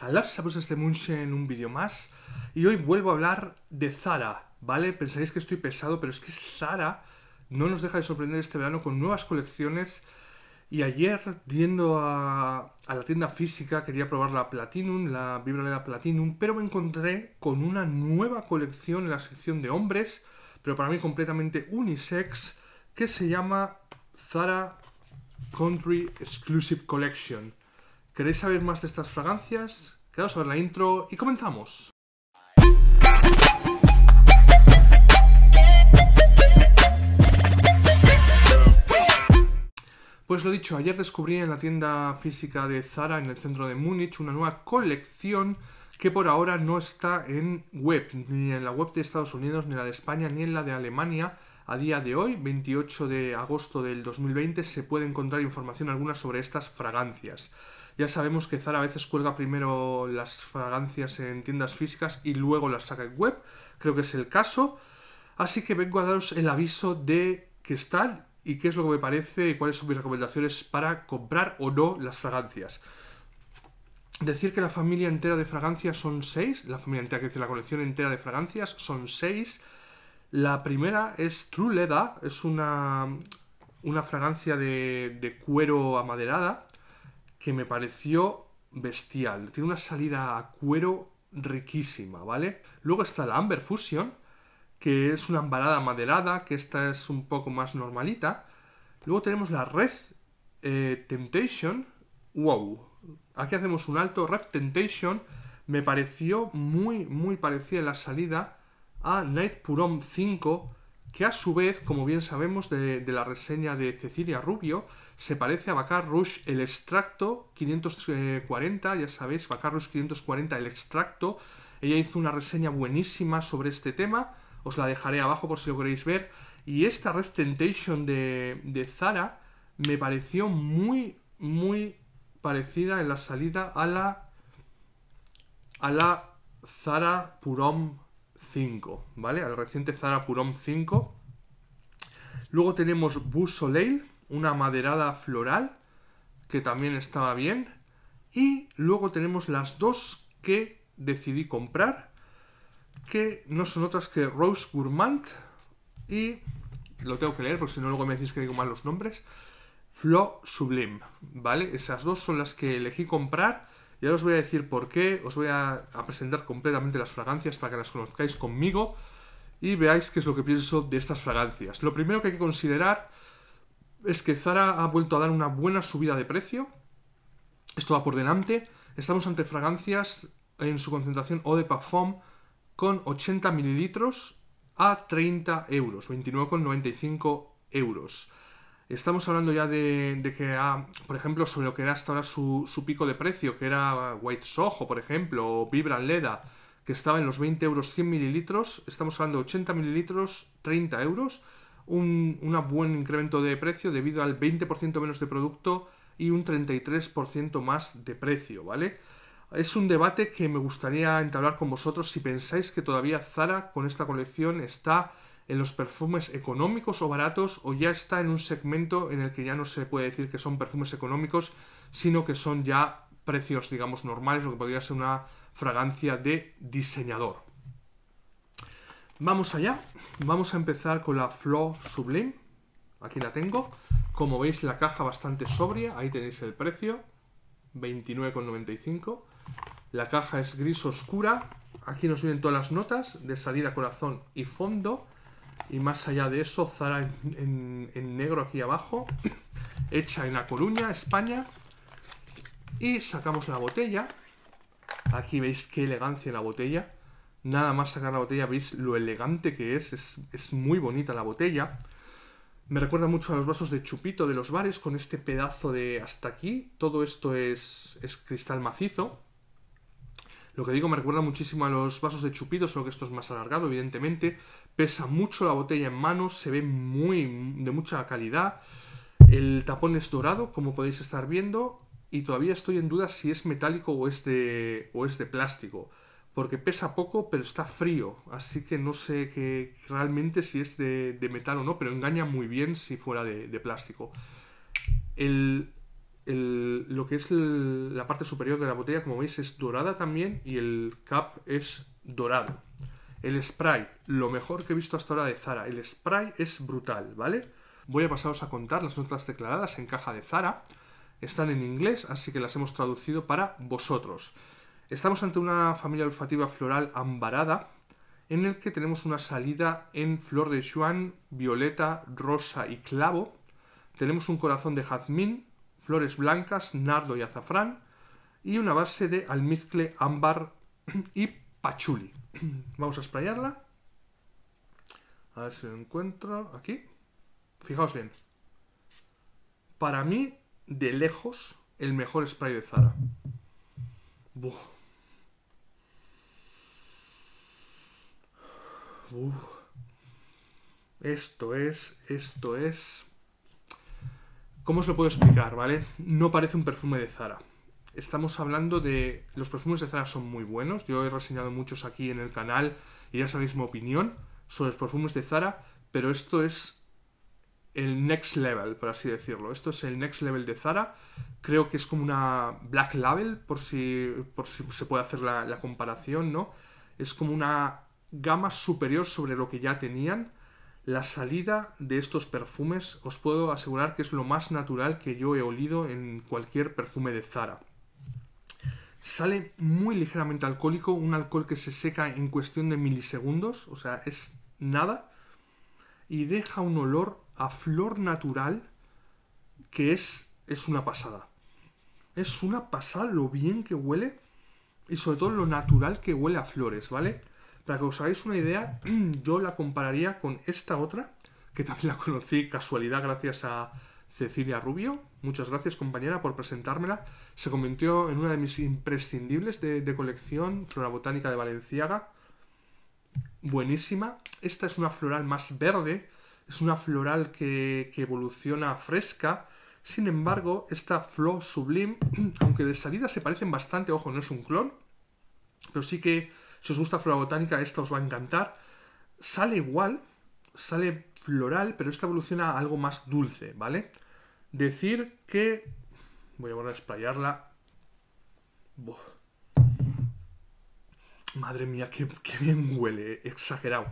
Hola, saludos de este Munche en un vídeo más y hoy vuelvo a hablar de Zara, ¿vale? Pensaréis que estoy pesado, pero es que Zara no nos deja de sorprender este verano con nuevas colecciones y ayer yendo a, la tienda física quería probar la Platinum, la Vibraleda Platinum, pero me encontré con una nueva colección en la sección de hombres, pero para mí completamente unisex, que se llama Zara Country Exclusive Collection. ¿Queréis saber más de estas fragancias? Quedaos a ver la intro y comenzamos. Pues lo dicho, ayer descubrí en la tienda física de Zara en el centro de Múnich una nueva colección que por ahora no está en web, ni en la web de Estados Unidos, ni en la de España, ni en la de Alemania, a día de hoy, 28 de agosto del 2020, se puede encontrar información alguna sobre estas fragancias. Ya sabemos que Zara a veces cuelga primero las fragancias en tiendas físicas y luego las saca en web, creo que es el caso. Así que vengo a daros el aviso de que están y qué es lo que me parece y cuáles son mis recomendaciones para comprar o no las fragancias. Decir que la familia entera de fragancias son 6, la familia entera que dice la colección entera de fragancias son 6 la primera es True Leda, es una, fragancia de, cuero amaderada que me pareció bestial. Tiene una salida a cuero riquísima, ¿vale? Luego está la Amber Fusion, que es una ambarada amaderada que esta es un poco más normalita. Luego tenemos la Red eh, Temptation. ¡Wow! Aquí hacemos un alto. Red Temptation me pareció muy, muy parecida en la salida a Night Purom 5, que a su vez, como bien sabemos de, la reseña de Cecilia Rubio, se parece a Bacar Rush el extracto 540, eh, ya sabéis, Bacar Rush 540 el extracto. Ella hizo una reseña buenísima sobre este tema, os la dejaré abajo por si lo queréis ver. Y esta Red Temptation de, Zara me pareció muy, muy parecida en la salida a la a la Zara Purom 5, ¿vale? Al reciente Zara Purón 5. Luego tenemos Bus una maderada floral, que también estaba bien. Y luego tenemos las dos que decidí comprar, que no son otras que Rose Gourmand y, lo tengo que leer porque si no luego me decís que digo mal los nombres, Flo Sublime, ¿vale? Esas dos son las que elegí comprar ya os voy a decir por qué, os voy a, presentar completamente las fragancias para que las conozcáis conmigo y veáis qué es lo que pienso de estas fragancias. Lo primero que hay que considerar es que Zara ha vuelto a dar una buena subida de precio. Esto va por delante. Estamos ante fragancias en su concentración eau de parfum con 80 mililitros a 30 euros, 29,95 euros. Estamos hablando ya de, que, ah, por ejemplo, sobre lo que era hasta ahora su, pico de precio, que era White Soho, por ejemplo, o Vibran Leda, que estaba en los 20 euros 100 mililitros, estamos hablando de 80 mililitros 30 euros, un buen incremento de precio debido al 20% menos de producto y un 33% más de precio, ¿vale? Es un debate que me gustaría entablar con vosotros si pensáis que todavía Zara con esta colección está en los perfumes económicos o baratos o ya está en un segmento en el que ya no se puede decir que son perfumes económicos, sino que son ya precios, digamos, normales, lo que podría ser una fragancia de diseñador. Vamos allá, vamos a empezar con la Flow Sublime, aquí la tengo, como veis la caja bastante sobria, ahí tenéis el precio, 29,95, la caja es gris oscura, aquí nos vienen todas las notas de salida, corazón y fondo, y más allá de eso, Zara en, negro aquí abajo, hecha en La Coruña, España. Y sacamos la botella. Aquí veis qué elegancia la botella. Nada más sacar la botella, veis lo elegante que es. Es, muy bonita la botella. Me recuerda mucho a los vasos de chupito de los bares con este pedazo de hasta aquí. Todo esto es, es cristal macizo. Lo que digo me recuerda muchísimo a los vasos de chupito, solo que esto es más alargado, evidentemente pesa mucho la botella en mano, se ve muy de mucha calidad. El tapón es dorado, como podéis estar viendo, y todavía estoy en duda si es metálico o es de, o es de plástico, porque pesa poco, pero está frío, así que no sé que, realmente si es de, metal o no, pero engaña muy bien si fuera de, plástico. El, lo que es la parte superior de la botella, como veis, es dorada también y el cap es dorado. El spray, lo mejor que he visto hasta ahora de Zara. El spray es brutal, ¿vale? Voy a pasaros a contar las notas declaradas en caja de Zara. Están en inglés, así que las hemos traducido para vosotros. Estamos ante una familia olfativa floral ambarada, en el que tenemos una salida en flor de yuan, violeta, rosa y clavo. Tenemos un corazón de jazmín, flores blancas, nardo y azafrán, y una base de almizcle ámbar y Pachuli. Vamos a sprayarla. A ver si lo encuentro aquí. Fijaos bien. Para mí, de lejos, el mejor spray de Zara. Esto es, esto es... ¿Cómo os lo puedo explicar, vale? No parece un perfume de Zara estamos hablando de... Los perfumes de Zara son muy buenos, yo he reseñado muchos aquí en el canal y ya sabéis mi opinión sobre los perfumes de Zara, pero esto es el next level, por así decirlo. Esto es el next level de Zara. Creo que es como una black label, por si, se puede hacer la, la comparación, ¿no? Es como una gama superior sobre lo que ya tenían. La salida de estos perfumes os puedo asegurar que es lo más natural que yo he olido en cualquier perfume de Zara sale muy ligeramente alcohólico, un alcohol que se seca en cuestión de milisegundos, o sea, es nada, y deja un olor a flor natural que es, es una pasada. Es una pasada lo bien que huele y sobre todo lo natural que huele a flores, ¿vale? Para que os hagáis una idea, yo la compararía con esta otra, que también la conocí casualidad gracias a, Cecilia Rubio. Muchas gracias compañera por presentármela. Se convirtió en una de mis imprescindibles de, colección, Flora Botánica de Valenciaga. Buenísima. Esta es una floral más verde, es una floral que, evoluciona fresca. Sin embargo, esta Flow Sublime, aunque de salida se parecen bastante, ojo, no es un clon, pero sí que si os gusta flora botánica, esta os va a encantar. Sale igual, sale floral, pero esta evoluciona algo más dulce, ¿vale? Decir que... Voy a volver a explayarla. Madre mía, qué, bien huele, eh, exagerado.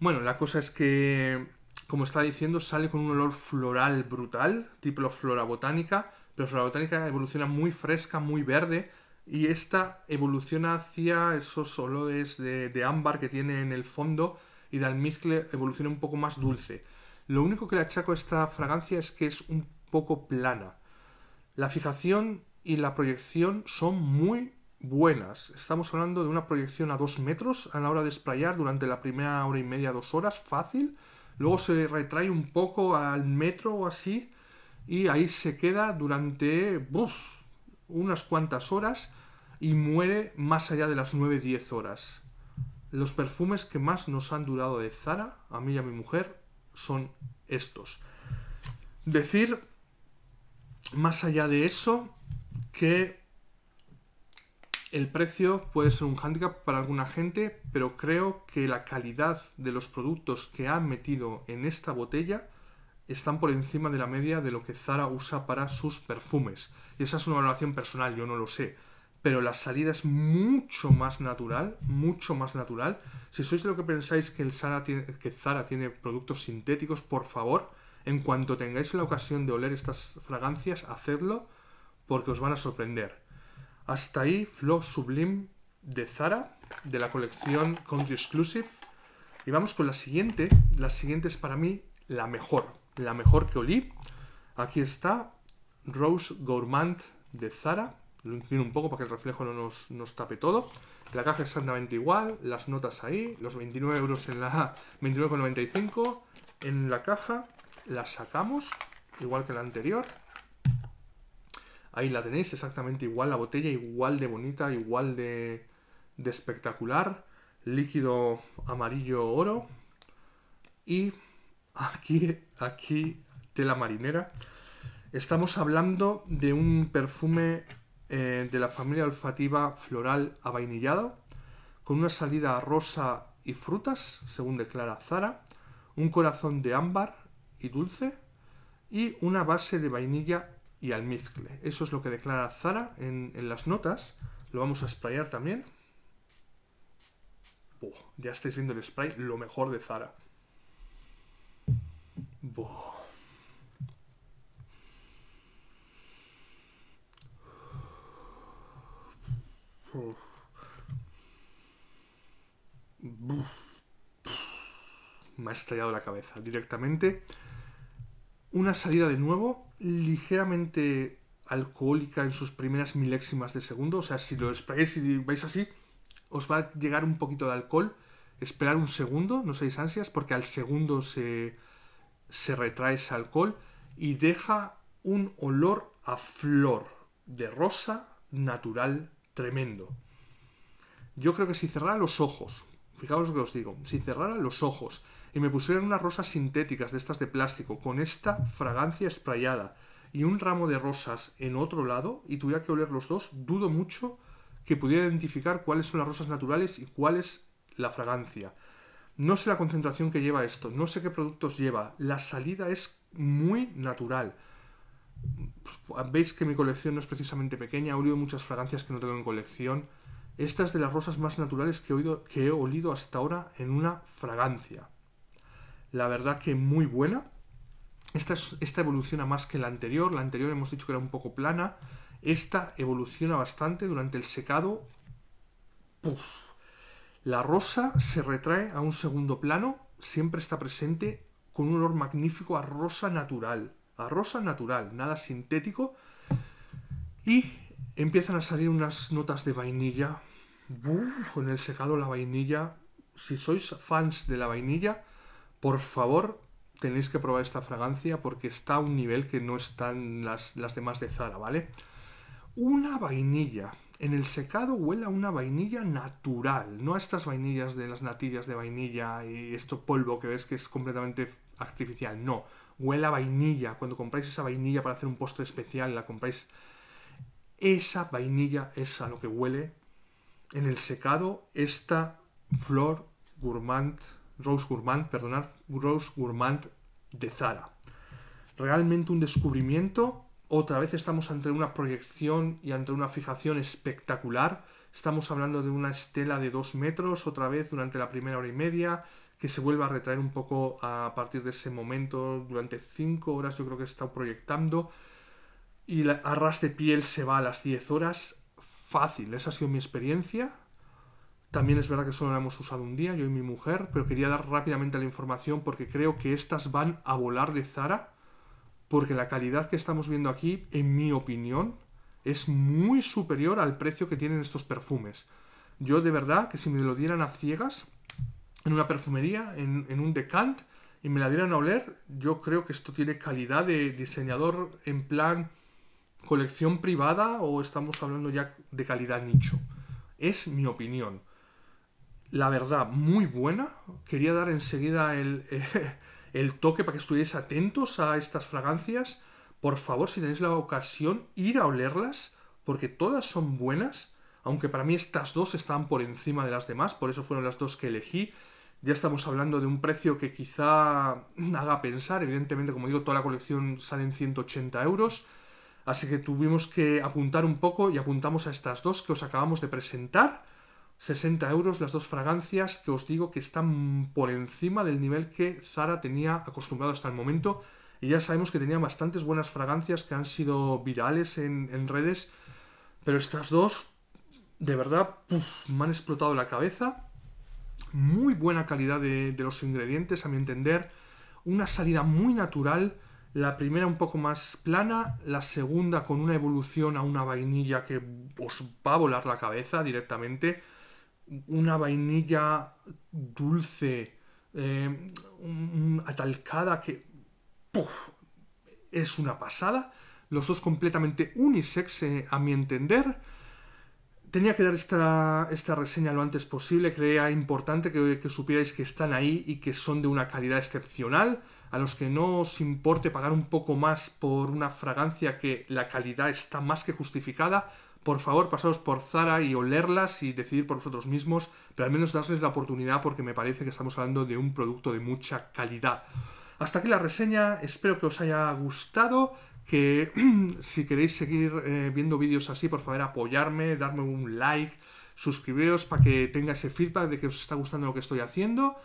Bueno, la cosa es que, como estaba diciendo, sale con un olor floral brutal, tipo flora botánica, pero flora botánica evoluciona muy fresca, muy verde, y esta evoluciona hacia esos olores de, ámbar que tiene en el fondo y de almizcle evoluciona un poco más dulce. Lo único que le achaco a esta fragancia es que es un poco plana. La fijación y la proyección son muy buenas. Estamos hablando de una proyección a 2 metros a la hora de sprayar durante la primera hora y media, dos horas, fácil. Luego se retrae un poco al metro o así y ahí se queda durante unas cuantas horas y muere más allá de las 9-10 horas los perfumes que más nos han durado de Zara, a mí y a mi mujer, son estos. Decir, más allá de eso, que el precio puede ser un hándicap para alguna gente, pero creo que la calidad de los productos que han metido en esta botella están por encima de la media de lo que Zara usa para sus perfumes. Y esa es una valoración personal, yo no lo sé pero la salida es mucho más natural, mucho más natural. Si sois de lo que pensáis que, Zara tiene, que Zara tiene productos sintéticos, por favor, en cuanto tengáis la ocasión de oler estas fragancias, hacedlo porque os van a sorprender. Hasta ahí, Flow Sublime de Zara, de la colección Country Exclusive. Y vamos con la siguiente. La siguiente es para mí la mejor, la mejor que olí. Aquí está Rose Gourmand de Zara, lo inclino un poco para que el reflejo no nos, tape todo. La caja es exactamente igual, las notas ahí, los 29 euros en la 29,95 en la caja. La sacamos, igual que la anterior. Ahí la tenéis, exactamente igual la botella, igual de bonita, igual de, de espectacular. Líquido amarillo oro. Y aquí, aquí, tela marinera. Estamos hablando de un perfume eh, de la familia olfativa floral avainillado, con una salida rosa y frutas, según declara Zara, un corazón de ámbar y dulce y una base de vainilla y almizcle. Eso es lo que declara Zara en, las notas. Lo vamos a sprayar también. ya estáis viendo el spray, lo mejor de Zara. Me ha estallado la cabeza directamente. Una salida de nuevo, ligeramente alcohólica en sus primeras milésimas de segundo. O sea, si lo esperáis y vais así, os va a llegar un poquito de alcohol. Esperar un segundo, no seáis ansias, porque al segundo se, se retrae ese alcohol y deja un olor a flor de rosa natural tremendo. Yo creo que si cerrara los ojos, fijaos lo que os digo, si cerrara los ojos y me pusieran unas rosas sintéticas de estas de plástico con esta fragancia esprayada y un ramo de rosas en otro lado y tuviera que oler los dos, dudo mucho que pudiera identificar cuáles son las rosas naturales y cuál es la fragancia. No sé la concentración que lleva esto, no sé qué productos lleva, la salida es muy natural. Veis que mi colección no es precisamente pequeña, he olido muchas fragancias que no tengo en colección. Esta es de las rosas más naturales que he, oído, que he olido hasta ahora en una fragancia. La verdad que muy buena. Esta, evoluciona más que la anterior. La anterior hemos dicho que era un poco plana. Esta evoluciona bastante durante el secado. La rosa se retrae a un segundo plano. Siempre está presente con un olor magnífico a rosa natural a rosa natural, nada sintético. Y empiezan a salir unas notas de vainilla. ¡Buh! con el secado la vainilla. Si sois fans de la vainilla, por favor tenéis que probar esta fragancia porque está a un nivel que no están las, las demás de Zara, ¿vale? Una vainilla. En el secado huele a una vainilla natural, no a estas vainillas de las natillas de vainilla y esto polvo que ves que es completamente artificial, no huele a vainilla, cuando compráis esa vainilla para hacer un postre especial, la compráis, esa vainilla es a lo que huele. En el secado, esta flor gourmand, Rose Gourmand, perdonad, Rose Gourmand de Zara. Realmente un descubrimiento. Otra vez estamos ante una proyección y ante una fijación espectacular. Estamos hablando de una estela de dos metros, otra vez durante la primera hora y media que se vuelva a retraer un poco a partir de ese momento. Durante 5 horas yo creo que está proyectando. Y la, a piel se va a las 10 horas. Fácil, esa ha sido mi experiencia. También es verdad que solo la hemos usado un día, yo y mi mujer, pero quería dar rápidamente la información porque creo que estas van a volar de Zara, porque la calidad que estamos viendo aquí, en mi opinión, es muy superior al precio que tienen estos perfumes. Yo de verdad que si me lo dieran a ciegas, en una perfumería, en, un decant, y me la dieran a oler, yo creo que esto tiene calidad de diseñador en plan colección privada o estamos hablando ya de calidad nicho. Es mi opinión. La verdad, muy buena. Quería dar enseguida el, el toque para que estuvierais atentos a estas fragancias. Por favor, si tenéis la ocasión, ir a olerlas, porque todas son buenas, aunque para mí estas dos están por encima de las demás, por eso fueron las dos que elegí ya estamos hablando de un precio que quizá haga pensar. Evidentemente, como digo, toda la colección sale en 180 euros. Así que tuvimos que apuntar un poco y apuntamos a estas dos que os acabamos de presentar. 60 euros las dos fragancias que os digo que están por encima del nivel que Zara tenía acostumbrado hasta el momento. Y ya sabemos que tenía bastantes buenas fragancias que han sido virales en, redes. Pero estas dos, de verdad, me han explotado la cabeza muy buena calidad de, los ingredientes, a mi entender, una salida muy natural, la primera un poco más plana, la segunda con una evolución a una vainilla que os va a volar la cabeza directamente, una vainilla dulce, eh, atalcada que es una pasada, los dos completamente unisex eh, a mi entender, Tenía que dar esta, reseña lo antes posible, creía importante que, supierais que están ahí y que son de una calidad excepcional, a los que no os importe pagar un poco más por una fragancia que la calidad está más que justificada, por favor pasaos por Zara y olerlas y decidir por vosotros mismos, pero al menos darles la oportunidad porque me parece que estamos hablando de un producto de mucha calidad. Hasta aquí la reseña, espero que os haya gustado que si queréis seguir eh, viendo vídeos así, por favor apoyarme, darme un like, suscribiros para que tenga ese feedback de que os está gustando lo que estoy haciendo.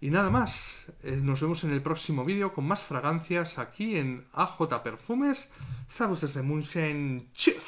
Y nada más, eh, nos vemos en el próximo vídeo con más fragancias aquí en AJ Perfumes. saludos desde Munchen. chis